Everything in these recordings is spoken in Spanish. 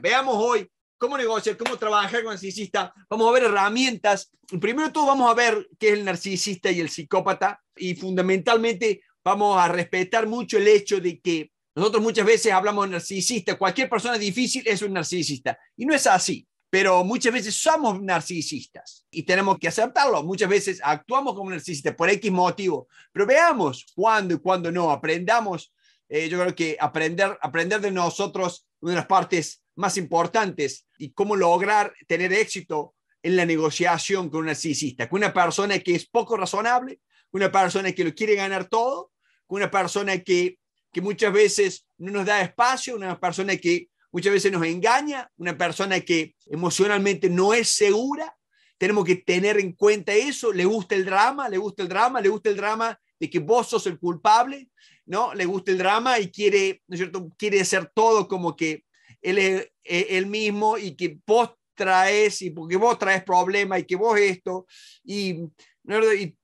Veamos hoy cómo negociar, cómo trabajar con narcisista. Vamos a ver herramientas. Primero todo vamos a ver qué es el narcisista y el psicópata y fundamentalmente vamos a respetar mucho el hecho de que nosotros muchas veces hablamos de narcisista. Cualquier persona difícil es un narcisista y no es así. Pero muchas veces somos narcisistas y tenemos que aceptarlo. Muchas veces actuamos como narcisistas por X motivo. Pero veamos cuándo y cuándo no. Aprendamos. Eh, yo creo que aprender, aprender de nosotros, una de las partes más importantes y cómo lograr tener éxito en la negociación con un narcisista, con una persona que es poco razonable, con una persona que lo quiere ganar todo, con una persona que, muchas veces no nos da espacio, una persona que muchas veces nos engaña, una persona que emocionalmente no es segura. Tenemos que tener en cuenta eso, le gusta el drama, le gusta el drama, le gusta el drama de que vos sos el culpable, ¿no? Le gusta el drama y quiere, ¿no es cierto? Quiere hacer todo como que él es el mismo y que vos traes y porque vos traes problemas y que vos esto y,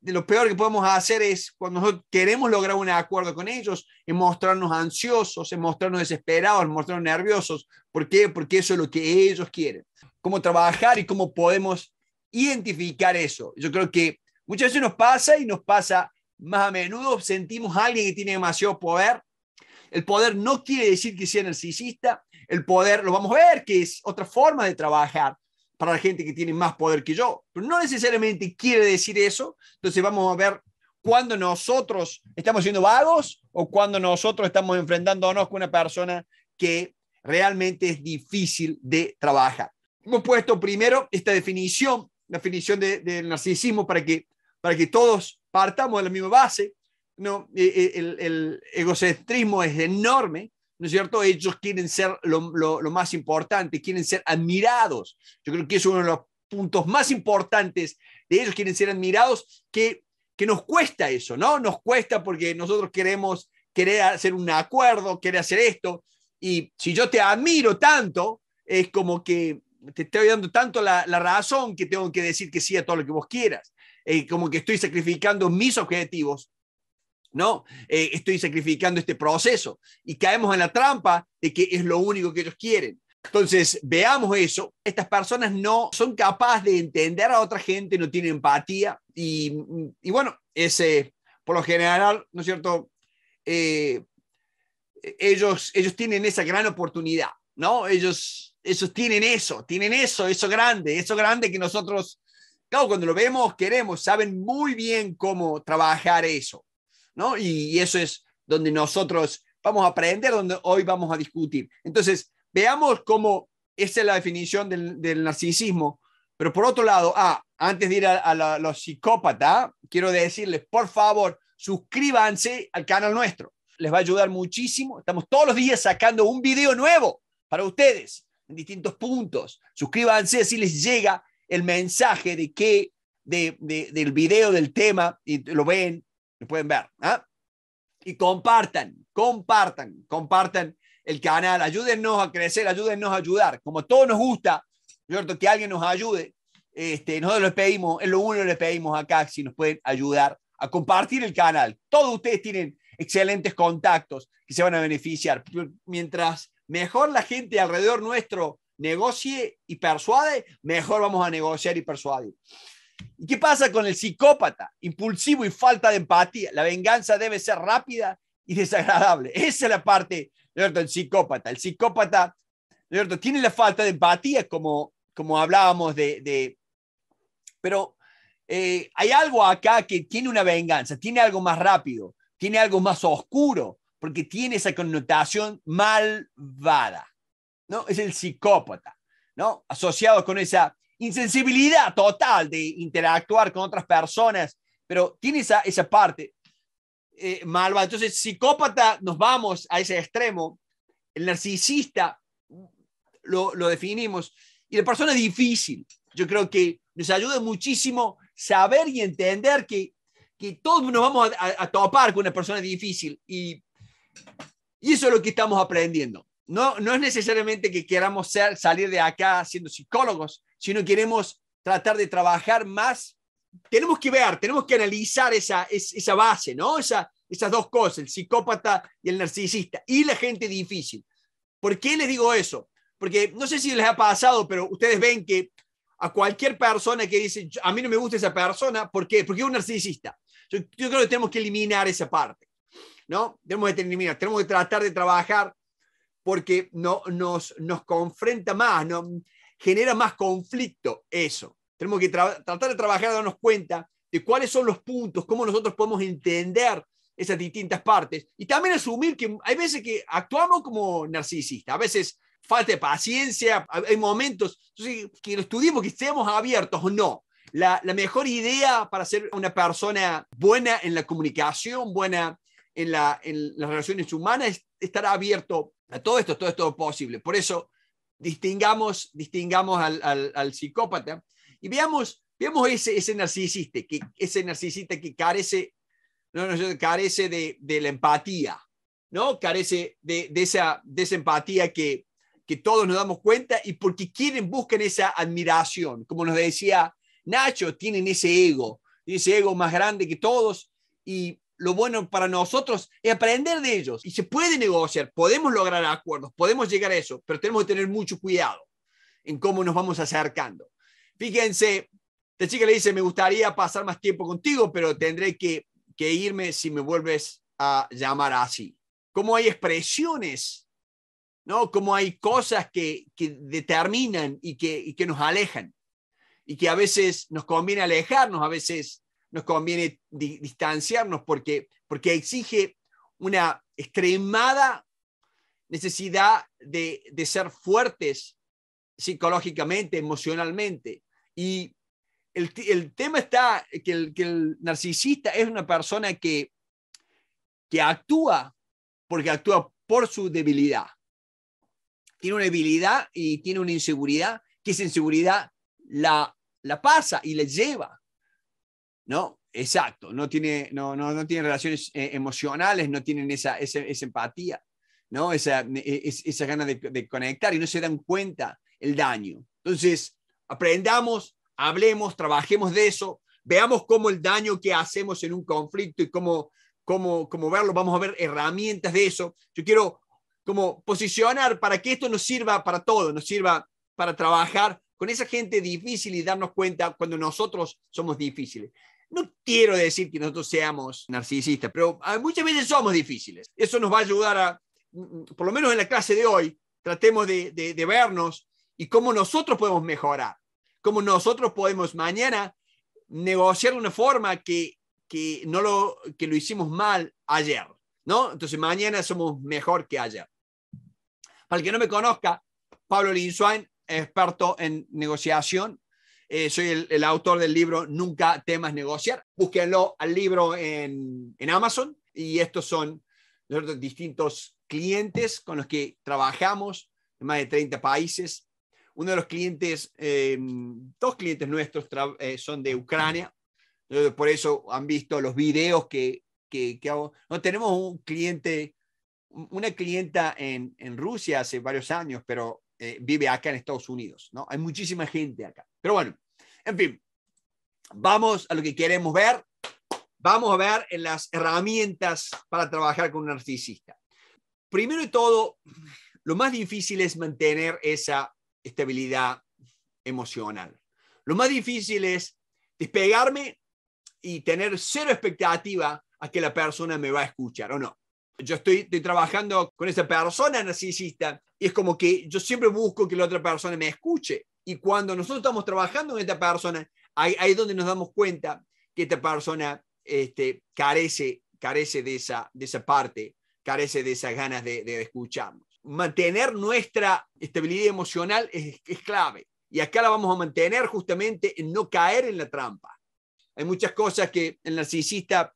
lo peor que podemos hacer es cuando nosotros queremos lograr un acuerdo con ellos es mostrarnos ansiosos, es mostrarnos desesperados, es mostrarnos nerviosos. ¿Por qué? Porque eso es lo que ellos quieren. Cómo trabajar y cómo podemos identificar eso. Yo creo que muchas veces nos pasa y nos pasa más a menudo, sentimos a alguien que tiene demasiado poder. El poder no quiere decir que sea narcisista, el poder, lo vamos a ver, que es otra forma de trabajar para la gente que tiene más poder que yo. Pero no necesariamente quiere decir eso. Entonces vamos a ver cuando nosotros estamos siendo vagos o cuando nosotros estamos enfrentándonos con una persona que realmente es difícil de trabajar. Hemos puesto primero esta definición, la definición del de narcisismo para que, para que todos partamos de la misma base. No, e, e, el, el egocentrismo es enorme, ¿no es cierto? Ellos quieren ser lo, más importante, quieren ser admirados. Yo creo que es uno de los puntos más importantes de ellos, quieren ser admirados, que, que nos cuesta eso, ¿no? Nos cuesta porque nosotros queremos querer hacer un acuerdo, querer hacer esto, y si yo te admiro tanto, es como que te estoy dando tanto la, razón que tengo que decir que sí a todo lo que vos quieras, eh, como que estoy sacrificando mis objetivos ¿no? Eh, estoy sacrificando este proceso y caemos en la trampa de que es lo único que ellos quieren. Entonces, veamos eso. Estas personas no son capaces de entender a otra gente, no tienen empatía y, bueno, ese, por lo general, ¿no es cierto? Eh, ellos, ellos tienen esa gran oportunidad, ¿no? Ellos, ellos tienen eso, tienen eso, eso grande, eso grande que nosotros, claro, cuando lo vemos, queremos, saben muy bien cómo trabajar eso. Y, eso es donde nosotros vamos a aprender, donde hoy vamos a discutir. Entonces, veamos cómo esa es la definición del, narcisismo, pero por otro lado, ah, antes de ir a, los psicópatas, quiero decirles, por favor, suscríbanse al canal nuestro. Les va a ayudar muchísimo. Estamos todos los días sacando un video nuevo para ustedes en distintos puntos. Suscríbanse si les llega el mensaje de que de, del video, del tema, y lo ven lo pueden ver. ¿ah? Y compartan, compartan, compartan el canal. Ayúdennos a crecer, ayúdennos a ayudar. Como a todos nos gusta, ¿cierto? Que alguien nos ayude. Este, nosotros les pedimos, es lo único que les pedimos acá, si nos pueden ayudar a compartir el canal. Todos ustedes tienen excelentes contactos que se van a beneficiar. Mientras mejor la gente alrededor nuestro negocie y persuade, mejor vamos a negociar y persuadir. ¿Y qué pasa con el psicópata, impulsivo y falta de empatía? La venganza debe ser rápida y desagradable. Esa es la parte, del psicópata. El psicópata, tiene la falta de empatía, como, como hablábamos de... pero eh, hay algo acá que tiene una venganza, tiene algo más rápido, tiene algo más oscuro, porque tiene esa connotación malvada. ¿no? Es el psicópata, ¿no? asociado con esa insensibilidad total de interactuar con otras personas, pero tiene esa, esa parte eh, malva. Entonces, psicópata, nos vamos a ese extremo, el narcisista lo, definimos, y la persona difícil. Yo creo que nos ayuda muchísimo saber y entender que, que todos nos vamos a, topar con una persona difícil y, y eso es lo que estamos aprendiendo. No, no, es necesariamente que queramos salir de acá siendo psicólogos, si no queremos tratar de trabajar más, tenemos que ver, tenemos que analizar esa, esa base, ¿no? Esa, esas dos cosas, el psicópata y el narcisista, y la gente difícil. ¿Por qué les digo eso? Porque no sé si les ha pasado, pero ustedes ven que a cualquier persona que dice, a mí no me gusta esa persona, ¿por qué? Porque es un narcisista. Yo, creo que tenemos que eliminar esa parte, ¿no? Tenemos que eliminar, tenemos que tratar de trabajar porque no, nos, nos confronta más, ¿no? genera más conflicto eso. Tenemos que tratar de trabajar, darnos cuenta de cuáles son los puntos, cómo nosotros podemos entender esas distintas partes y también asumir que hay veces que actuamos como narcisistas, a veces falta de paciencia, hay momentos, entonces que lo estudiemos, que estemos abiertos o no. La, mejor idea para ser una persona buena en la comunicación, buena en, la, en las relaciones humanas, es estar abierto a todo esto, todo esto posible. Por eso distingamos, distingamos al, psicópata y veamos, ese, ese, narcisista, que, ese narcisista que carece, no, carece de, la empatía, ¿no? carece de, esa, de empatía que, que todos nos damos cuenta y porque quieren, buscan esa admiración. Como nos decía Nacho, tienen ese ego, ese ego más grande que todos y, lo bueno para nosotros es aprender de ellos. Y se puede negociar, podemos lograr acuerdos, podemos llegar a eso, pero tenemos que tener mucho cuidado en cómo nos vamos acercando. Fíjense, la chica le dice, me gustaría pasar más tiempo contigo, pero tendré que, irme si me vuelves a llamar así. Cómo hay expresiones, ¿no? Cómo hay cosas que, determinan y que nos alejan. Y que a veces nos conviene alejarnos, a veces nos conviene distanciarnos porque, porque exige una extremada necesidad de, ser fuertes psicológicamente, emocionalmente. Y el, tema está que el, que el, narcisista es una persona que, que actúa porque actúa por su debilidad. Tiene una debilidad y tiene una inseguridad, que esa inseguridad la, la pasa y la lleva ¿no? Exacto, no tiene, no, no, relaciones eh, emocionales, no tienen esa, esa, empatía, ¿no? Esa, e, e, es, esa gana de, conectar y no se dan cuenta el daño. Entonces, aprendamos, hablemos, trabajemos de eso, veamos cómo el daño que hacemos en un conflicto y cómo, cómo, cómo verlo, vamos a ver herramientas de eso. Yo quiero como posicionar para que esto nos sirva para todo, nos sirva para trabajar con esa gente difícil y darnos cuenta cuando nosotros somos difíciles. No quiero decir que nosotros seamos narcisistas, pero ah, muchas veces somos difíciles. Eso nos va a ayudar a, mm, mm, por lo menos en la clase de hoy, tratemos de, vernos y cómo nosotros podemos mejorar, cómo nosotros podemos mañana negociar de una forma que, que, no lo, lo hicimos mal ayer, ¿no? Entonces mañana somos mejor que ayer. Para el que no me conozca, Pablo linswein, experto en negociación, eh, soy el, autor del libro Nunca temas negociar. Búsquenlo al libro en, en Amazon y estos son los distintos clientes con los que trabajamos en más de 30 países. Uno de los clientes, em, dos clientes nuestros eh, son de Ucrania, por eso han visto los videos que, que, hago. tenemos un cliente, una clienta en, en Rusia hace varios años, pero eh, vive acá en Estados Unidos, ¿no? Hay muchísima gente acá. Pero bueno, en fin, vamos a lo que queremos ver. Vamos a ver en las herramientas para trabajar con un narcisista. Primero de todo, lo más difícil es mantener esa estabilidad emocional. Lo más difícil es despegarme y tener cero expectativa a que la persona me va a escuchar o no. Yo estoy, trabajando con esa persona narcisista y es como que yo siempre busco que la otra persona me escuche. Y cuando nosotros estamos trabajando en esta persona, ahí, es donde nos damos cuenta que esta persona este, carece, carece de, esa, de esa parte, carece de esas ganas de, escucharnos. Mantener nuestra estabilidad emocional es, clave. Y acá la vamos a mantener justamente en no caer en la trampa. Hay muchas cosas que el narcisista,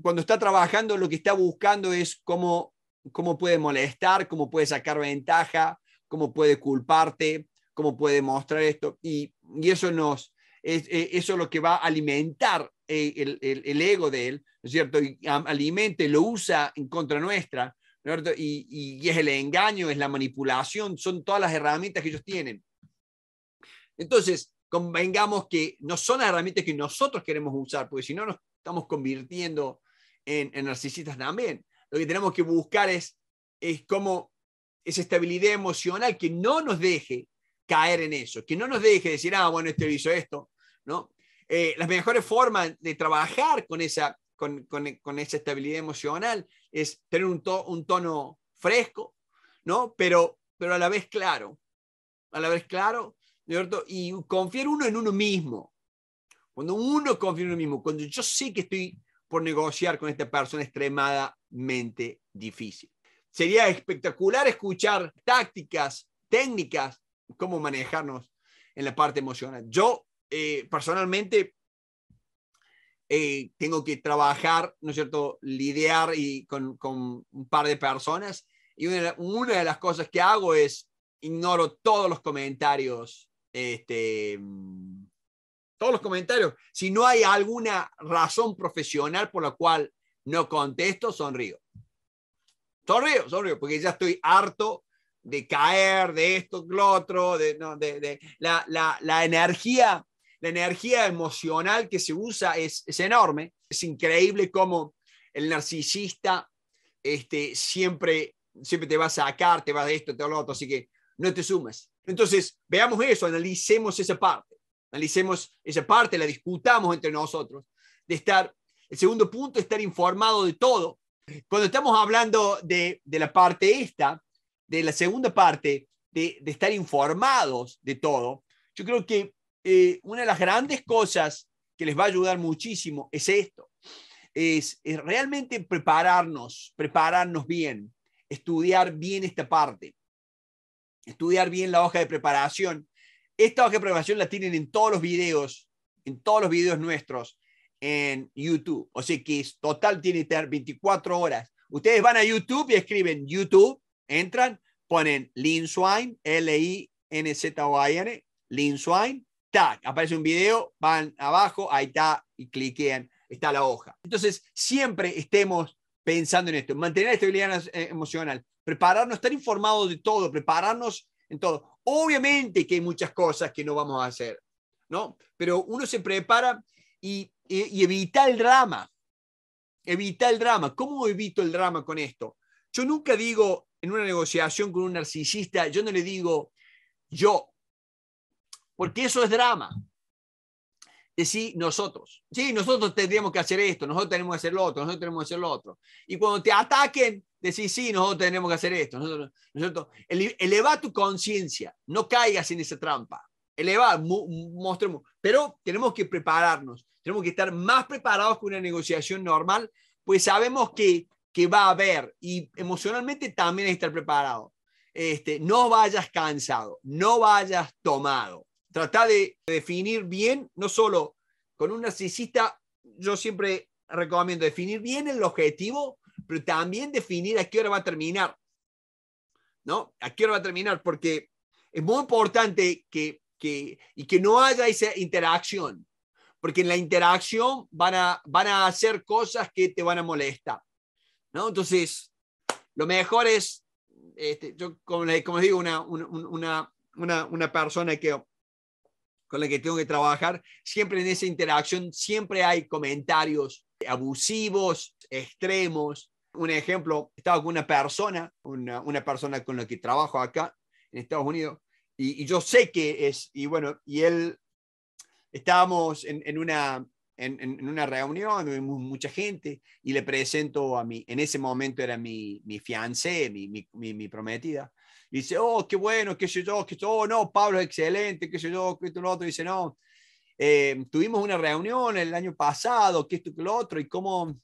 cuando está trabajando, lo que está buscando es cómo, cómo puede molestar, cómo puede sacar ventaja, cómo puede culparte, cómo puede mostrar esto. Y, eso nos, es, eh, eso es lo que va a alimentar eh, el, ego de él, ¿no es cierto? Y alimente, lo usa en contra nuestra, ¿no es y, y, es el engaño, es la manipulación, son todas las herramientas que ellos tienen. Entonces, convengamos que no son las herramientas que nosotros queremos usar, porque si no nos estamos convirtiendo en, narcisistas también. Lo que tenemos que buscar es, es cómo esa estabilidad emocional que no nos deje caer en eso, que no nos deje decir, ah, bueno, este hizo esto, ¿no? Eh, las mejores formas de trabajar con esa, con, esa estabilidad emocional es tener un, un tono fresco, ¿no? Pero, pero a la vez claro, a la vez claro, ¿cierto? Y confiar uno en uno mismo. Cuando uno confía en uno mismo, cuando yo sé que estoy por negociar con esta persona extremadamente difícil. Sería espectacular escuchar tácticas, técnicas cómo manejarnos en la parte emocional. Yo eh, personalmente eh, tengo que trabajar, ¿no es cierto?, lidiar y con, un par de personas. Y una, una, de las cosas que hago es ignoro todos los comentarios, este, todos los comentarios. Si no hay alguna razón profesional por la cual no contesto, sonrío. Sonrío, sonrío, porque ya estoy harto de caer, de esto, lo otro, de, la, energía, la energía emocional que se usa es, enorme. Es increíble cómo el narcisista este, siempre, siempre te va a sacar, te va de esto, te va de lo otro, así que no te sumas. Entonces, veamos eso, analicemos esa parte, analicemos esa parte, la discutamos entre nosotros, de estar, el segundo punto, estar informado de todo. Cuando estamos hablando de, de la parte esta, de la segunda parte, de, estar informados de todo, yo creo que eh, una de las grandes cosas que les va a ayudar muchísimo es esto, es, realmente prepararnos, prepararnos bien, estudiar bien esta parte, estudiar bien la hoja de preparación. Esta hoja de preparación la tienen en todos los videos, en todos los videos nuestros en YouTube. O sea que es total tiene que estar 24 horas. Ustedes van a YouTube y escriben YouTube Entran, ponen Lin Swine, L-I-N-Z-O-I-N, Lin Swine, aparece un video, van abajo, ahí está, y cliquean, está la hoja. Entonces, siempre estemos pensando en esto, mantener la estabilidad eh, emocional, prepararnos, estar informados de todo, prepararnos en todo. Obviamente que hay muchas cosas que no vamos a hacer, ¿no? Pero uno se prepara y, y, evita el drama. Evita el drama. ¿Cómo evito el drama con esto? Yo nunca digo, en una negociación con un narcisista, yo no le digo yo, porque eso es drama. Decir nosotros. Sí, nosotros tendríamos que hacer esto, nosotros tenemos que hacer lo otro, nosotros tenemos que hacer lo otro. Y cuando te ataquen, decir sí, nosotros tenemos que hacer esto. Nosotros, nosotros. eleva tu conciencia, no caigas en esa trampa. Eleva, mostremos. Pero tenemos que prepararnos, tenemos que estar más preparados que una negociación normal, pues sabemos que que va a haber y emocionalmente también hay que estar preparado. Este, no vayas cansado, no vayas tomado. Trata de definir bien, no solo con un narcisista, yo siempre recomiendo definir bien el objetivo, pero también definir a qué hora va a terminar. ¿No? ¿A qué hora va a terminar? Porque es muy importante que, que, y que no haya esa interacción, porque en la interacción van a, van a hacer cosas que te van a molestar. Entonces, lo mejor es, este, yo como, como digo, una, una, una, una persona que con la que tengo que trabajar, siempre en esa interacción, siempre hay comentarios abusivos, extremos. Un ejemplo, estaba con una persona, una, una persona con la que trabajo acá en Estados Unidos, y, yo sé que es, y bueno, y él, estábamos en, en, una, en, una reunión, vimos mucha gente, y le presento a mi, en ese momento era mi, mi fiancé, mi, mi, mi prometida, y dice, oh, qué bueno, qué sé yo, qué sé oh, no, Pablo es excelente, qué sé yo, qué esto, lo otro, y dice, no, eh, tuvimos una reunión el año pasado, qué esto, y lo otro, y cómo,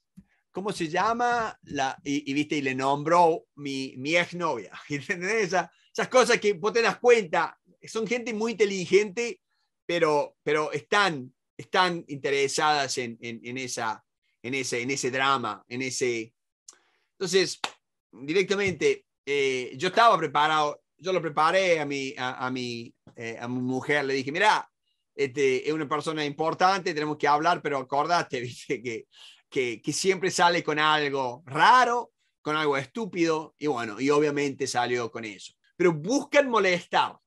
cómo se llama, la, y, viste, y le nombró mi, mi exnovia, Esa, esas cosas que vos te das cuenta, son gente muy inteligente, pero, pero están están interesadas en, en, en, esa, en, ese, en ese drama, en ese... Entonces, directamente, eh, yo estaba preparado, yo lo preparé a mi, a, mi, eh, a mi mujer, le dije, mira, este, es una persona importante, tenemos que hablar, pero acordate, viste, que, que, que siempre sale con algo raro, con algo estúpido, y bueno, y obviamente salió con eso. Pero buscan molestar,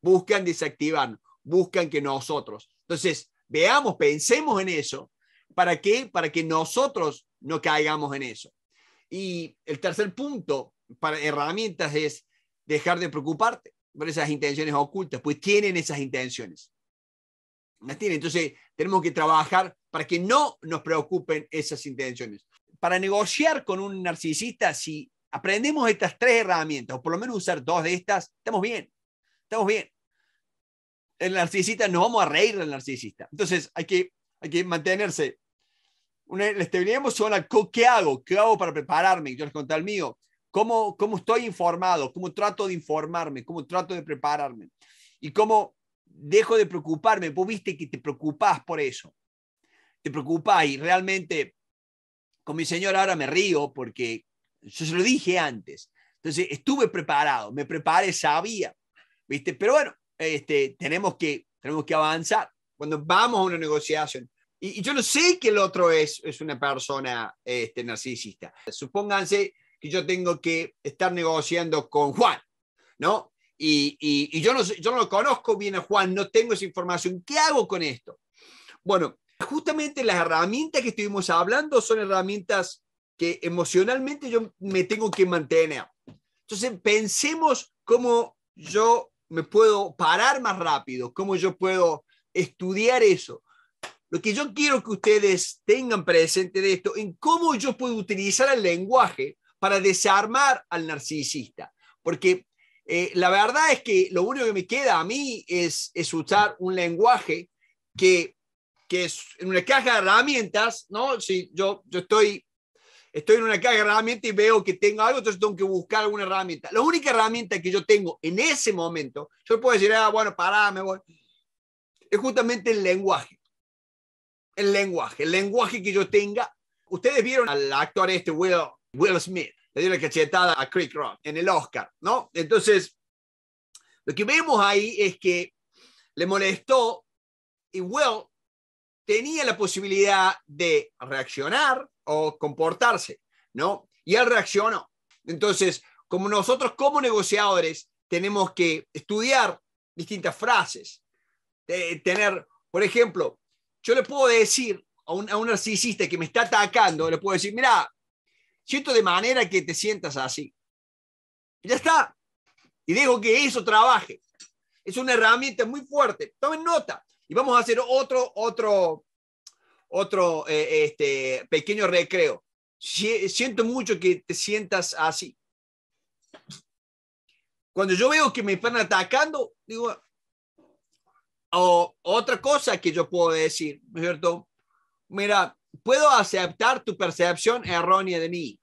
buscan desactivar. buscan que nosotros. Entonces, Veamos, pensemos en eso. ¿Para qué? Para que nosotros no caigamos en eso. Y el tercer punto para herramientas es dejar de preocuparte por esas intenciones ocultas, pues tienen esas intenciones. Las tienen. Entonces, tenemos que trabajar para que no nos preocupen esas intenciones. Para negociar con un narcisista, si aprendemos estas tres herramientas, o por lo menos usar dos de estas, estamos bien. Estamos bien el narcisista, nos vamos a reír del narcisista. Entonces hay que, hay que mantenerse. Una, la estabilidad ¿qué hago? ¿Qué hago para prepararme? Yo les conté al mío. ¿Cómo, ¿Cómo estoy informado? ¿Cómo trato de informarme? ¿Cómo trato de prepararme? ¿Y cómo dejo de preocuparme? Vos viste que te preocupás por eso. Te preocupás y realmente con mi señora ahora me río porque yo se lo dije antes. Entonces estuve preparado, me preparé, sabía. ¿Viste? Pero bueno, este, tenemos, que, tenemos que avanzar. Cuando vamos a una negociación, y, yo no sé que el otro es, es una persona este, narcisista. Supónganse que yo tengo que estar negociando con Juan, ¿no? Y, y, yo, no, yo no lo conozco bien a Juan, no tengo esa información. ¿Qué hago con esto? Bueno, justamente las herramientas que estuvimos hablando son herramientas que emocionalmente yo me tengo que mantener. Entonces, pensemos cómo yo me puedo parar más rápido, cómo yo puedo estudiar eso. Lo que yo quiero que ustedes tengan presente de esto, en cómo yo puedo utilizar el lenguaje para desarmar al narcisista. Porque eh, la verdad es que lo único que me queda a mí es, usar un lenguaje que, que es una caja de herramientas, ¿no? Si yo, yo estoy estoy en una caja de herramientas y veo que tengo algo, entonces tengo que buscar alguna herramienta. La única herramienta que yo tengo en ese momento, yo puedo decir, ah, bueno, pará, me voy, es justamente el lenguaje. El lenguaje, el lenguaje que yo tenga. Ustedes vieron al actor este, Will, Smith, le dio la cachetada a Crick Rock en el Oscar, ¿no? Entonces, lo que vemos ahí es que le molestó y Will tenía la posibilidad de reaccionar o comportarse, ¿no? Y él reaccionó. Entonces, como nosotros como negociadores tenemos que estudiar distintas frases, de eh, tener, por ejemplo, yo le puedo decir a un, a un narcisista que me está atacando, le puedo decir, mira, siento de manera que te sientas así. Ya está. Y digo que eso trabaje. Es una herramienta muy fuerte. Tomen nota. Y vamos a hacer otro, otro, otro eh, este, pequeño recreo. Siento mucho que te sientas así. Cuando yo veo que me están atacando, digo, o otra cosa que yo puedo decir, ¿no es cierto? Mira, puedo aceptar tu percepción errónea de mí.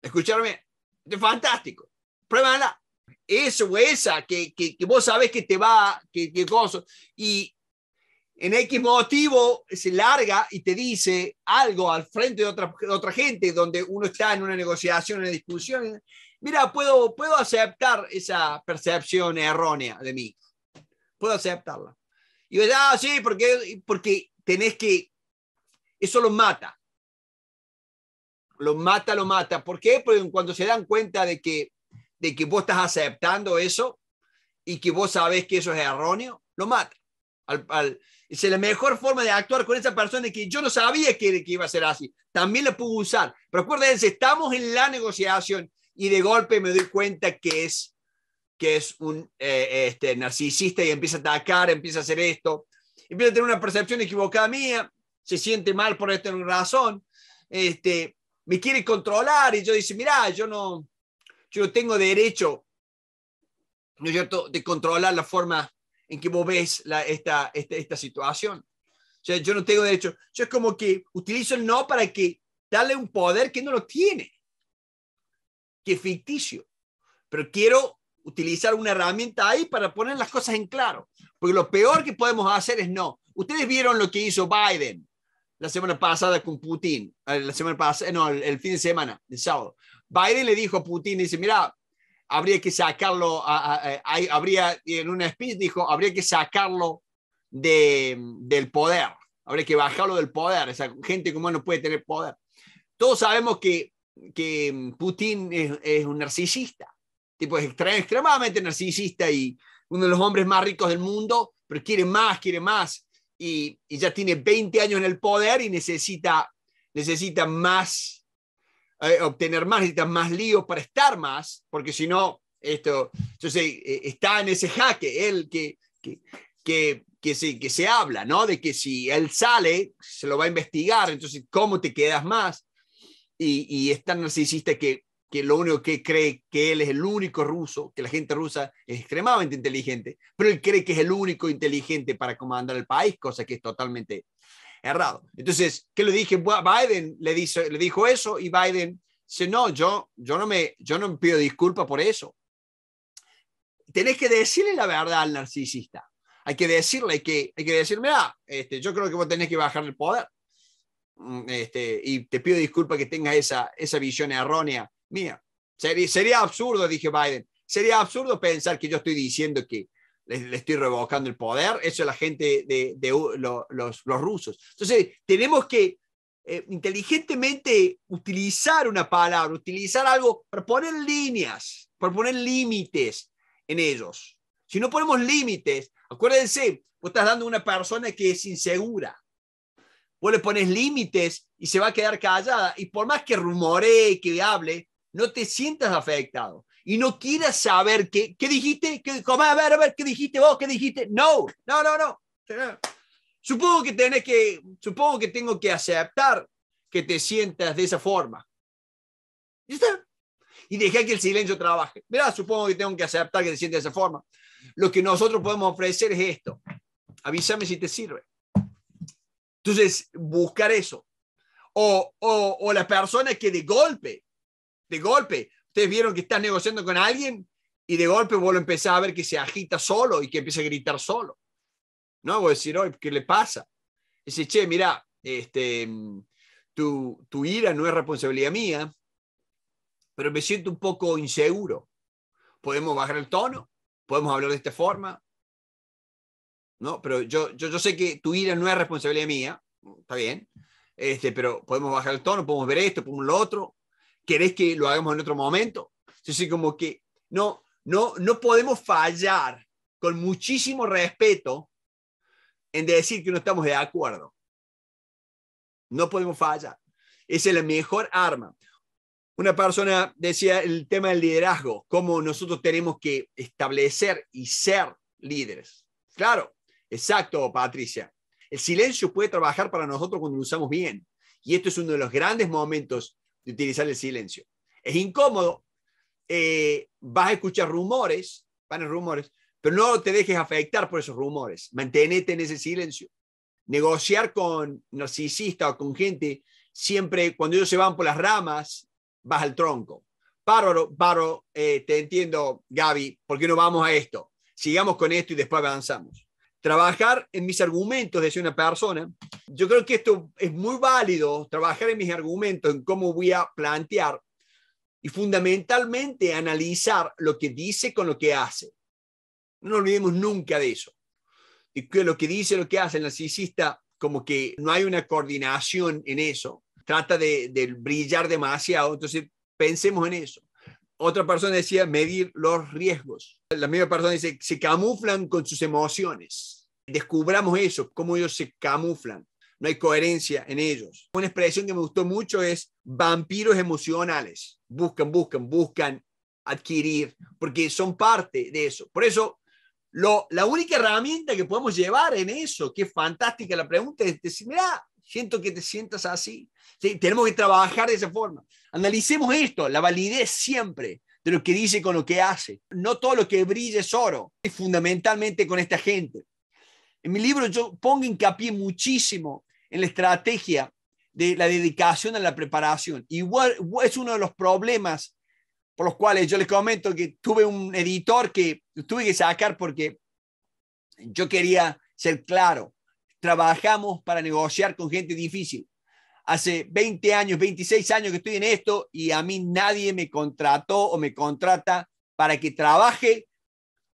Escucharme, es fantástico. prueba Eso o esa que, que, vos sabes que te va, que, que gozo. Y en X motivo se larga y te dice algo al frente de otra, gente, donde uno está en una negociación, en una discusión, mira, puedo, puedo aceptar esa percepción errónea de mí. Puedo aceptarla. Y verdad, ah, sí, porque, porque tenés que, eso lo mata. Lo mata, lo mata. ¿Por qué? Porque cuando se dan cuenta de que, de que vos estás aceptando eso y que vos sabés que eso es erróneo, lo mata es la mejor forma de actuar con esa persona que yo no sabía que, que iba a ser así. También la puedo usar. Pero acuérdense, estamos en la negociación y de golpe me doy cuenta que es, que es un eh, este, narcisista y empieza a atacar, empieza a hacer esto, empieza a tener una percepción equivocada mía, se siente mal por esta razón, este, me quiere controlar y yo dice, mira, yo no, yo no tengo derecho, ¿no es cierto?, de controlar la forma en que vos ves la, esta, esta, situación. O sea, yo no tengo derecho. Yo es como que utilizo el no para que darle un poder que no lo tiene, que ficticio. Pero quiero utilizar una herramienta ahí para poner las cosas en claro. Porque lo peor que podemos hacer es no. Ustedes vieron lo que hizo Biden la semana pasada con Putin, eh, la semana pasada, eh, no, el, fin de semana, el sábado. Biden le dijo a Putin, dice, mira, habría que sacarlo, a, habría, en una speech dijo, habría que sacarlo de, del poder, habría que bajarlo del poder, esa gente como él no puede tener poder. Todos sabemos que, que Putin es, un narcisista, tipo extremadamente narcisista y uno de los hombres más ricos del mundo, pero quiere más, quiere más, y, y ya tiene 20 años en el poder y necesita, necesita más eh, obtener más, necesitas más líos para estar más, porque si no, esto, entonces eh, está en ese jaque, él que, que, que, que, se, habla, ¿no? De que si él sale, se lo va a investigar, entonces, ¿cómo te quedas más? Y, y es tan narcisista que, que lo único que cree que él es el único ruso, que la gente rusa es extremadamente inteligente, pero él cree que es el único inteligente para comandar el país, cosa que es totalmente errado. Entonces, ¿qué le dije? Biden le, le dijo eso y Biden dice, no, yo, yo, no me, yo no pido disculpa por eso. Tenés que decirle la verdad al narcisista. Hay que decirle que, hay que decirle, mira, este, yo creo que vos tenés que bajar el poder. Mm, este, y te pido disculpa que tengas esa, esa visión errónea mía. Sería, sería absurdo, dije Biden, sería absurdo pensar que yo estoy diciendo que le, estoy revocando el poder, eso es la gente de, los, rusos. Entonces, tenemos que eh, inteligentemente utilizar una palabra, utilizar algo para poner líneas, para poner límites en ellos. Si no ponemos límites, acuérdense, vos estás dando a una persona que es insegura. Vos le pones límites y se va a quedar callada. Y por más que rumoree, que hable, no te sientas afectado y no quieras saber qué, qué dijiste, qué, ¿cómo? a ver, a ver, qué dijiste vos, qué dijiste. No, no, no, no. Supongo que, tenés que, supongo que tengo que aceptar que te sientas de esa forma. ¿Y está? Y dejar que el silencio trabaje. Mira, supongo que tengo que aceptar que te sientas de esa forma. Lo que nosotros podemos ofrecer es esto. Avísame si te sirve. Entonces, buscar eso. O, o, o las personas que de golpe, de golpe, ¿Ustedes vieron que estás negociando con alguien y de golpe vos lo empezás a ver que se agita solo y que empieza a gritar solo? ¿No? Vos decir, ¿qué le pasa? ese dice, che, mira, este, tu, tu ira no es responsabilidad mía, pero me siento un poco inseguro. ¿Podemos bajar el tono? ¿Podemos hablar de esta forma? ¿no? Pero yo, yo, yo, sé que tu ira no es responsabilidad mía, está bien, este, pero podemos bajar el tono, podemos ver esto, podemos lo otro, ¿Querés que lo hagamos en otro momento? Entonces, como que no, no, no podemos fallar con muchísimo respeto en decir que no estamos de acuerdo. No podemos fallar. Esa es la mejor arma. Una persona decía el tema del liderazgo, cómo nosotros tenemos que establecer y ser líderes. Claro, exacto, Patricia. El silencio puede trabajar para nosotros cuando lo usamos bien. Y esto es uno de los grandes momentos de utilizar el silencio. Es incómodo, eh, vas a escuchar rumores, van a rumores, pero no te dejes afectar por esos rumores, manténete en ese silencio. Negociar con narcisistas o con gente, siempre cuando ellos se van por las ramas, vas al tronco. Paro, paro, eh, te entiendo, Gaby, ¿por qué no vamos a esto? Sigamos con esto y después avanzamos trabajar en mis argumentos, decía una persona. Yo creo que esto es muy válido, trabajar en mis argumentos, en cómo voy a plantear y fundamentalmente analizar lo que dice con lo que hace. No nos olvidemos nunca de eso. Y que lo que dice, lo que hace el narcisista, como que no hay una coordinación en eso. Trata de, de brillar demasiado. Entonces, pensemos en eso. Otra persona decía medir los riesgos. La misma persona dice, se camuflan con sus emociones. Descubramos eso, cómo ellos se camuflan. No hay coherencia en ellos. Una expresión que me gustó mucho es vampiros emocionales. Buscan, buscan, buscan adquirir, porque son parte de eso. Por eso, lo, la única herramienta que podemos llevar en eso, que es fantástica la pregunta, es decir, mira, siento que te sientas así. tenemos que trabajar de esa forma. Analicemos esto, la validez siempre de lo que dice con lo que hace. No todo lo que brille es oro, y fundamentalmente con esta gente. En mi libro yo pongo hincapié muchísimo en la estrategia de la dedicación a la preparación. Igual es uno de los problemas por los cuales yo les comento que tuve un editor que tuve que sacar porque yo quería ser claro. Trabajamos para negociar con gente difícil hace 20 años, 26 años que estoy en esto y a mí nadie me contrató o me contrata para que trabaje,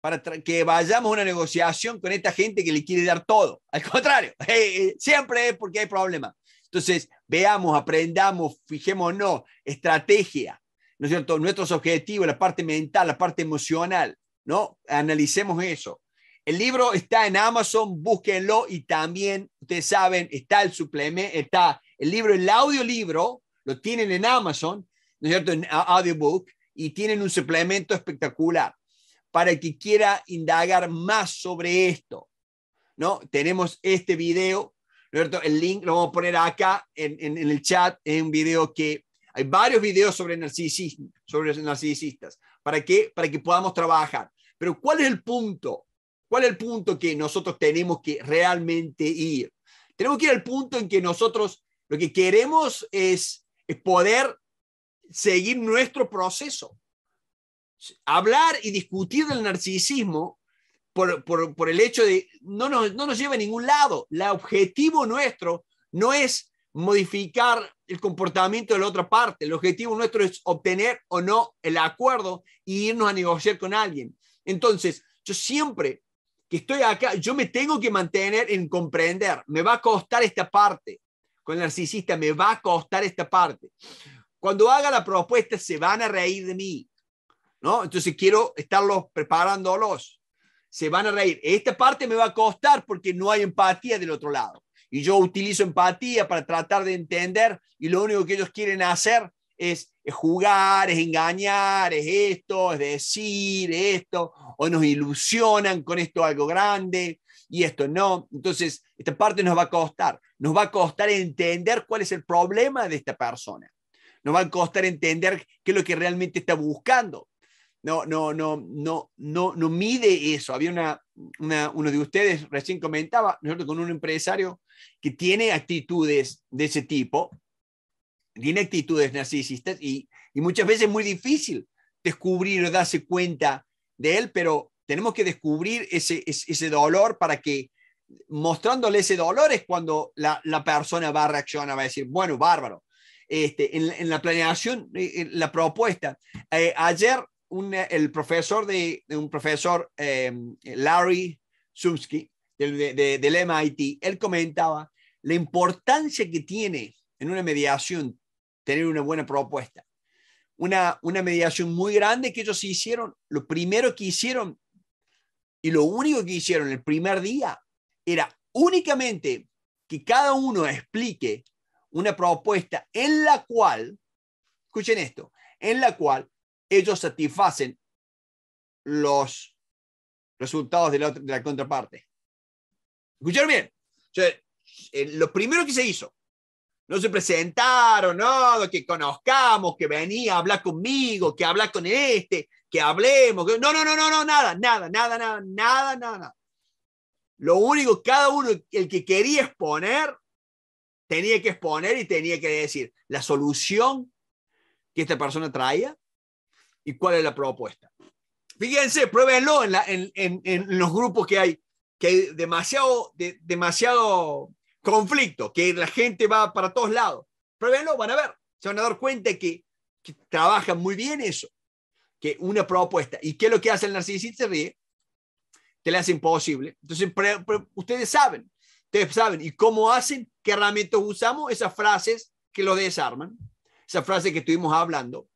para que vayamos a una negociación con esta gente que le quiere dar todo. Al contrario, eh, eh, siempre es porque hay problemas. Entonces, veamos, aprendamos, fijémonos, estrategia, ¿no es cierto? Nuestros objetivos, la parte mental, la parte emocional, ¿no? Analicemos eso. El libro está en Amazon, búsquenlo y también, ustedes saben, está el suplemento, está el libro, el audiolibro, lo tienen en Amazon, ¿no es cierto?, en audiobook, y tienen un suplemento espectacular para el que quiera indagar más sobre esto, ¿no? Tenemos este video, ¿no es cierto? El link lo vamos a poner acá en, el chat, es un video que hay varios videos sobre narcisismo, sobre narcisistas. ¿Para Para que podamos trabajar. Pero ¿cuál es el punto? ¿Cuál es el punto que nosotros tenemos que realmente ir? Tenemos que ir al punto en que nosotros lo que queremos es, poder seguir nuestro proceso. Hablar y discutir del narcisismo por, por, el hecho de no nos, no nos lleva a ningún lado. El objetivo nuestro no es modificar el comportamiento de la otra parte. El objetivo nuestro es obtener o no el acuerdo y irnos a negociar con alguien. Entonces, yo siempre que estoy acá, yo me tengo que mantener en comprender. Me va a costar esta parte con el narcisista, me va a costar esta parte. Cuando haga la propuesta, se van a reír de mí, ¿no? Entonces quiero estarlos preparándolos. Se van a reír. Esta parte me va a costar porque no hay empatía del otro lado. Y yo utilizo empatía para tratar de entender y lo único que ellos quieren hacer es es jugar, es engañar, es esto, es decir esto, o nos ilusionan con esto algo grande y esto no. Entonces, esta parte nos va a costar, nos va a costar entender cuál es el problema de esta persona, nos va a costar entender qué es lo que realmente está buscando. No, no, no, no, no, no mide eso. Había una, una uno de ustedes recién comentaba, nosotros con un empresario que tiene actitudes de ese tipo, de actitudes narcisistas y, y muchas veces es muy difícil descubrir o darse cuenta de él, pero tenemos que descubrir ese, ese, dolor para que mostrándole ese dolor es cuando la, persona va a reaccionar, va a decir, bueno, bárbaro. Este, en, la planeación, eh, la propuesta. Eh, ayer un, el profesor de, un profesor, em, Larry Zumski del, del MIT, él comentaba la importancia que tiene en una mediación tener una buena propuesta. Una, una mediación muy grande que ellos hicieron, lo primero que hicieron y lo único que hicieron el primer día era únicamente que cada uno explique una propuesta en la cual, escuchen esto, en la cual ellos satisfacen los resultados de la, contraparte. ¿Escucharon bien? Eh, lo primero que se hizo no se presentaron, no, que conozcamos, que venía a hablar conmigo, que habla con este, que hablemos, no, no, no, no, nada, nada, nada, nada, nada, nada. Lo único, cada uno, el que quería exponer, tenía que exponer y tenía que decir la solución que esta persona traía y cuál es la propuesta. Fíjense, pruébenlo en, los grupos que hay, que demasiado, demasiado conflicto, que la gente va para todos lados. Pruébenlo, van a ver, se van a dar cuenta que, que trabajan muy bien eso, que una propuesta. ¿Y qué es lo que hace el narcisista? Se ríe, te la hace imposible. Entonces, ustedes saben, ustedes saben, ¿y cómo hacen? ¿Qué herramientas usamos? Esas frases que los desarman, esas frases que estuvimos hablando.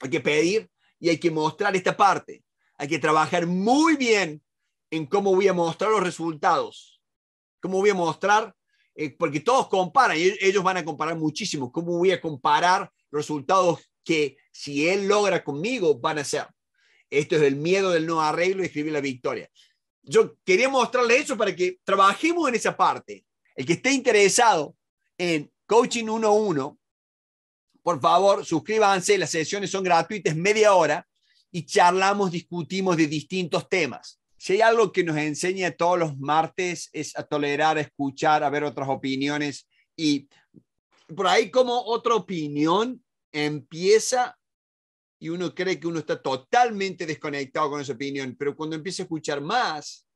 Hay que pedir y hay que mostrar esta parte. Hay que trabajar muy bien en cómo voy a mostrar los resultados ¿Cómo voy a mostrar? Eh, porque todos comparan, y ellos van a comparar muchísimo. ¿Cómo voy a comparar resultados que si él logra conmigo van a ser? Esto es el miedo del no arreglo y escribir la victoria. Yo quería mostrarle eso para que trabajemos en esa parte. El que esté interesado en Coaching 1-1, por favor, suscríbanse, las sesiones son gratuitas, media hora, y charlamos, discutimos de distintos temas. Si hay algo que nos enseña todos los martes es a tolerar, a escuchar, a ver otras opiniones y por ahí como otra opinión empieza y uno cree que uno está totalmente desconectado con esa opinión, pero cuando empieza a escuchar más,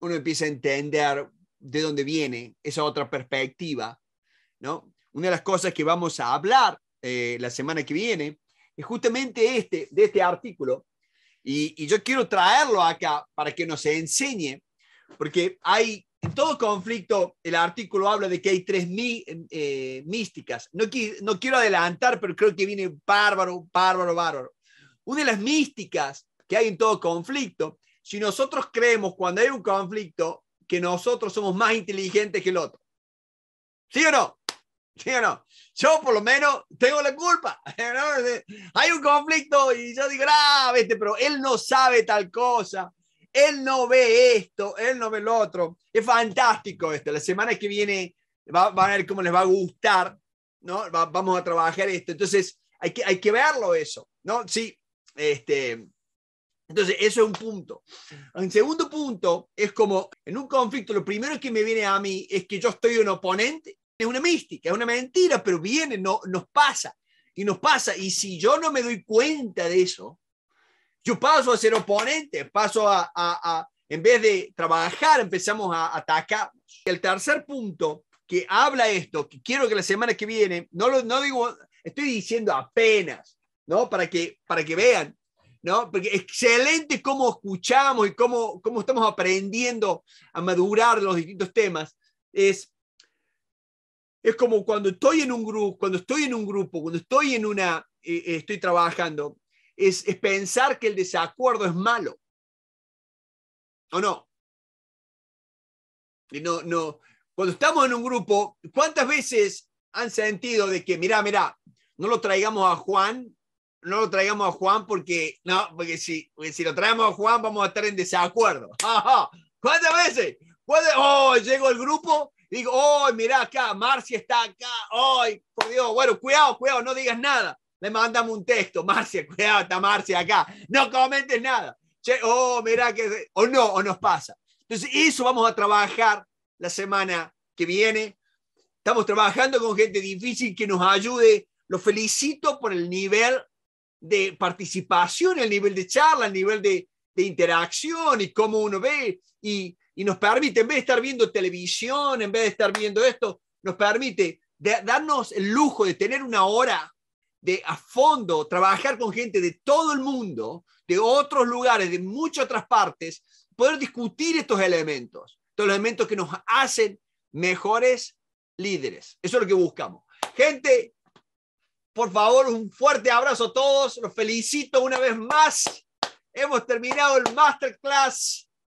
uno empieza a entender de dónde viene esa otra perspectiva, ¿no? Una de las cosas que vamos a hablar eh, la semana que viene es justamente este, de este artículo y, yo quiero traerlo acá para que nos enseñe, porque hay en todo conflicto, el artículo habla de que hay tres eh, místicas. No, no, quiero adelantar, pero creo que viene bárbaro, bárbaro, bárbaro. Una de las místicas que hay en todo conflicto, si nosotros creemos cuando hay un conflicto que nosotros somos más inteligentes que el otro. ¿Sí o no? no? Yo por lo menos tengo la culpa. Hay un conflicto y yo digo, ah, vete, pero él no sabe tal cosa, él no ve esto, él no ve lo otro. Es fantástico esto. La semana que viene va, van a ver cómo les va a gustar, ¿no? vamos a trabajar esto. Entonces, hay que, hay que verlo eso, ¿no? Sí, este, entonces, eso es un punto. un segundo punto, es como en un conflicto, lo primero que me viene a mí es que yo estoy un oponente es una mística, es una mentira, pero viene, no, nos pasa y nos pasa. Y si yo no me doy cuenta de eso, yo paso a ser oponente, paso a, en vez de trabajar, empezamos a atacar. El tercer punto que habla esto, que quiero que la semana que viene, no lo no digo, estoy diciendo apenas, ¿no? Para que, para que vean, ¿no? Porque excelente cómo escuchamos y cómo, cómo estamos aprendiendo a madurar los distintos temas, es es como cuando estoy en un grupo, cuando estoy en un grupo, cuando estoy en una, eh, eh, estoy trabajando, es, pensar que el desacuerdo es malo. ¿O no? No, no. Cuando estamos en un grupo, ¿cuántas veces han sentido de que, mirá, mirá, no lo traigamos a Juan, no lo traigamos a Juan porque, no, porque si, si lo traemos a Juan vamos a estar en desacuerdo. ¿Cuántas veces? ¿Cuántas? Oh, llego al grupo digo, oh, mira acá, Marcia está acá, hoy oh, por Dios, bueno, cuidado, cuidado, no digas nada. Le mandamos un texto, Marcia, cuidado, está Marcia acá, no comentes nada. oh, mira que, o no, o nos pasa. Entonces, eso vamos a trabajar la semana que viene. Estamos trabajando con gente difícil que nos ayude. lo felicito por el nivel de participación, el nivel de charla, el nivel de, de interacción y cómo uno ve. Y y nos permite, en vez de estar viendo televisión, en vez de estar viendo esto, nos permite darnos el lujo de tener una hora de a fondo, trabajar con gente de todo el mundo, de otros lugares, de muchas otras partes, poder discutir estos elementos, estos elementos que nos hacen mejores líderes. Eso es lo que buscamos. Gente, por favor, un fuerte abrazo a todos. Los felicito una vez más. Hemos terminado el masterclass